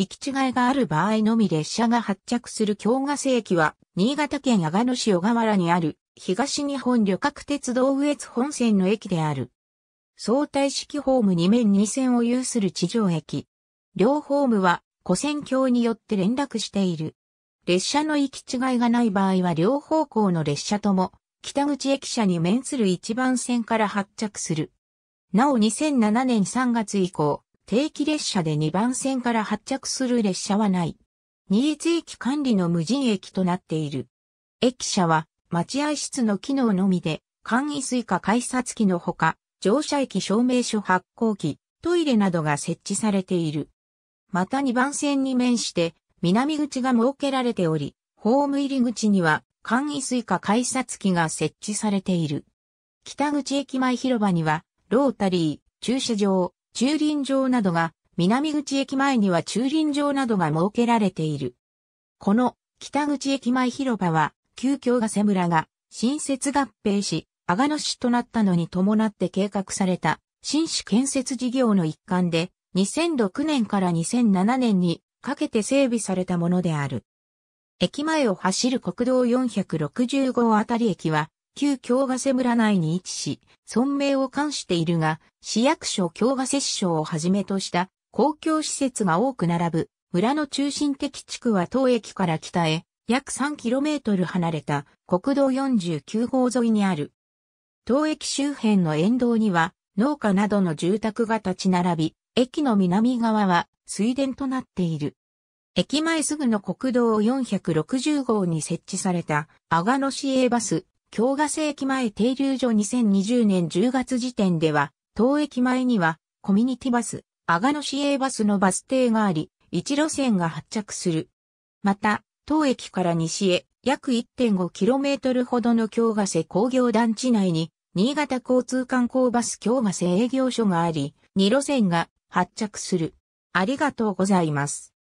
行き違いがある場合のみ列車が発着する京ヶ瀬駅は、新潟県阿賀野市小河原にある、東日本旅客鉄道上越本線の駅である。相対式ホーム2面2線を有する地上駅。両ホームは、古線橋によって連絡している。列車の行き違いがない場合は両方向の列車とも、北口駅舎に面する一番線から発着する。なお2007年3月以降、定期列車で2番線から発着する列車はない。新津駅管理の無人駅となっている。駅舎は待合室の機能のみで、簡易水化改札機のほか、乗車駅証明書発行機、トイレなどが設置されている。また2番線に面して、南口が設けられており、ホーム入り口には簡易水化改札機が設置されている。北口駅前広場には、ロータリー、駐車場、駐輪場などが、南口駅前には駐輪場などが設けられている。この北口駅前広場は、旧京ヶ瀬村が新設合併し、阿賀野市となったのに伴って計画された新市建設事業の一環で、2006年から2007年にかけて整備されたものである。駅前を走る国道465あたり駅は、旧京ヶ瀬村内に位置し、村名を冠しているが、市役所京ヶ瀬市省をはじめとした公共施設が多く並ぶ、村の中心的地区は当駅から北へ、約 3km 離れた国道49号沿いにある。当駅周辺の沿道には農家などの住宅が立ち並び、駅の南側は水田となっている。駅前すぐの国道460号に設置された阿賀野市営バス京ヶ瀬駅前停留所2020年10月時点では、当駅前には、コミュニティバス、阿賀野市営バスのバス停があり、1路線が発着する。また、当駅から西へ約 1.5km ほどの京ヶ瀬工業団地内に、新潟交通観光バス京ヶ瀬営業所があり、2路線が発着する。ありがとうございます。